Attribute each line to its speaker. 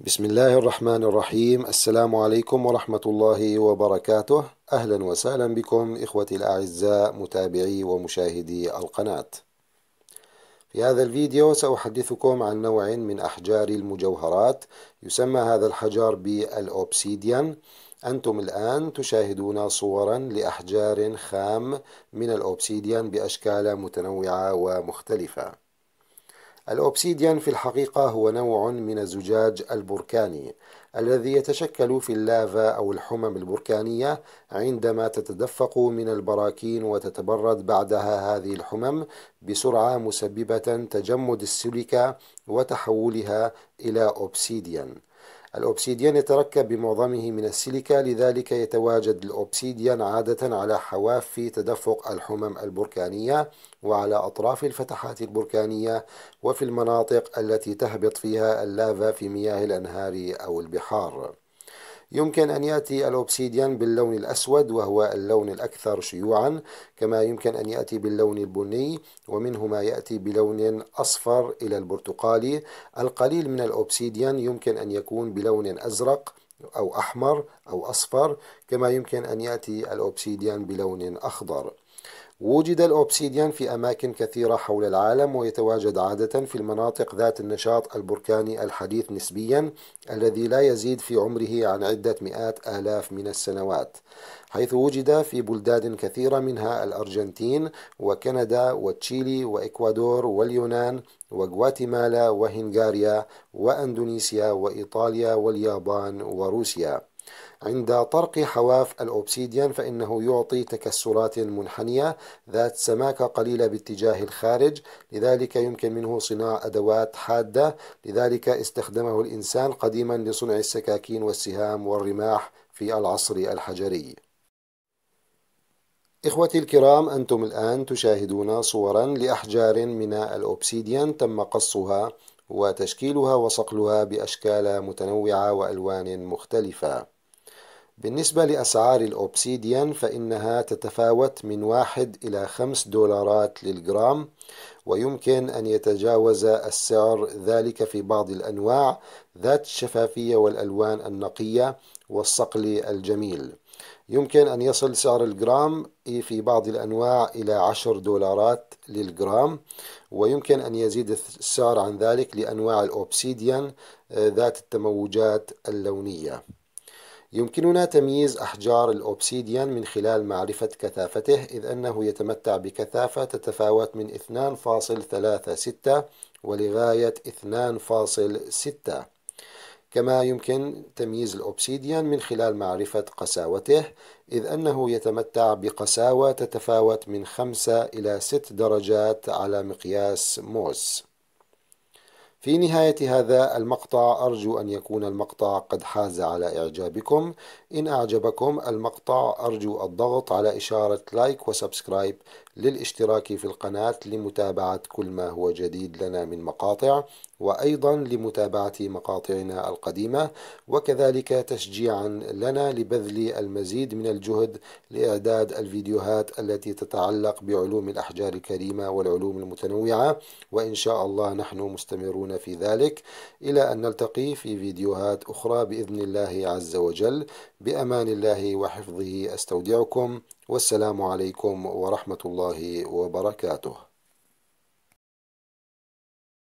Speaker 1: بسم الله الرحمن الرحيم السلام عليكم ورحمة الله وبركاته أهلا وسهلا بكم إخوتي الأعزاء متابعي ومشاهدي القناة في هذا الفيديو سأحدثكم عن نوع من أحجار المجوهرات يسمى هذا الحجر بالأوبسيديان أنتم الآن تشاهدون صورا لأحجار خام من الأوبسيديان بأشكال متنوعة ومختلفة الأوبسيديان في الحقيقة هو نوع من الزجاج البركاني الذي يتشكل في اللافا أو الحمم البركانية عندما تتدفق من البراكين وتتبرد بعدها هذه الحمم بسرعة مسببة تجمد السيليكا وتحولها إلى أوبسيديان الأوبسيديان يتركب بمعظمه من السيليكا لذلك يتواجد الأوبسيديان عادة على حواف تدفق الحمم البركانية وعلى أطراف الفتحات البركانية وفي المناطق التي تهبط فيها اللافا في مياه الأنهار أو البحار يمكن أن يأتي الأوبسيديان باللون الأسود وهو اللون الأكثر شيوعا كما يمكن أن يأتي باللون البني ومنه ما يأتي بلون أصفر إلى البرتقالي القليل من الأوبسيديان يمكن أن يكون بلون أزرق أو أحمر أو أصفر كما يمكن أن يأتي الأوبسيديان بلون أخضر وجد الأوبسيديان في أماكن كثيرة حول العالم ويتواجد عادة في المناطق ذات النشاط البركاني الحديث نسبيا الذي لا يزيد في عمره عن عدة مئات آلاف من السنوات حيث وجد في بلدان كثيرة منها الأرجنتين وكندا وتشيلي وإكوادور واليونان وغواتيمالا وهنغاريا وأندونيسيا وإيطاليا واليابان وروسيا عند طرق حواف الأوبسيديان فإنه يعطي تكسرات منحنية ذات سماكة قليلة باتجاه الخارج لذلك يمكن منه صناعة أدوات حادة لذلك استخدمه الإنسان قديما لصنع السكاكين والسهام والرماح في العصر الحجري إخوتي الكرام أنتم الآن تشاهدون صورا لأحجار من الأوبسيديان تم قصها وتشكيلها وصقلها بأشكال متنوعة وألوان مختلفة بالنسبة لأسعار الأوبسيديان فإنها تتفاوت من واحد إلى خمس دولارات للجرام ويمكن أن يتجاوز السعر ذلك في بعض الأنواع ذات الشفافية والألوان النقية والصقل الجميل يمكن أن يصل سعر الجرام في بعض الأنواع إلى عشر دولارات للجرام ويمكن أن يزيد السعر عن ذلك لأنواع الأوبسيديان آه، ذات التموجات اللونية يمكننا تمييز أحجار الأوبسيديان من خلال معرفة كثافته إذ أنه يتمتع بكثافة تتفاوت من 2.36 ولغاية 2.6 كما يمكن تمييز الأوبسيديان من خلال معرفة قساوته إذ أنه يتمتع بقساوة تتفاوت من 5 إلى 6 درجات على مقياس موز في نهاية هذا المقطع أرجو أن يكون المقطع قد حاز على إعجابكم إن أعجبكم المقطع أرجو الضغط على إشارة لايك وسبسكرايب للاشتراك في القناة لمتابعة كل ما هو جديد لنا من مقاطع وأيضا لمتابعة مقاطعنا القديمة وكذلك تشجيعا لنا لبذل المزيد من الجهد لإعداد الفيديوهات التي تتعلق بعلوم الأحجار الكريمة والعلوم المتنوعة وإن شاء الله نحن مستمرون في ذلك إلى أن نلتقي في فيديوهات أخرى بإذن الله عز وجل بأمان الله وحفظه أستودعكم والسلام عليكم ورحمة الله وبركاته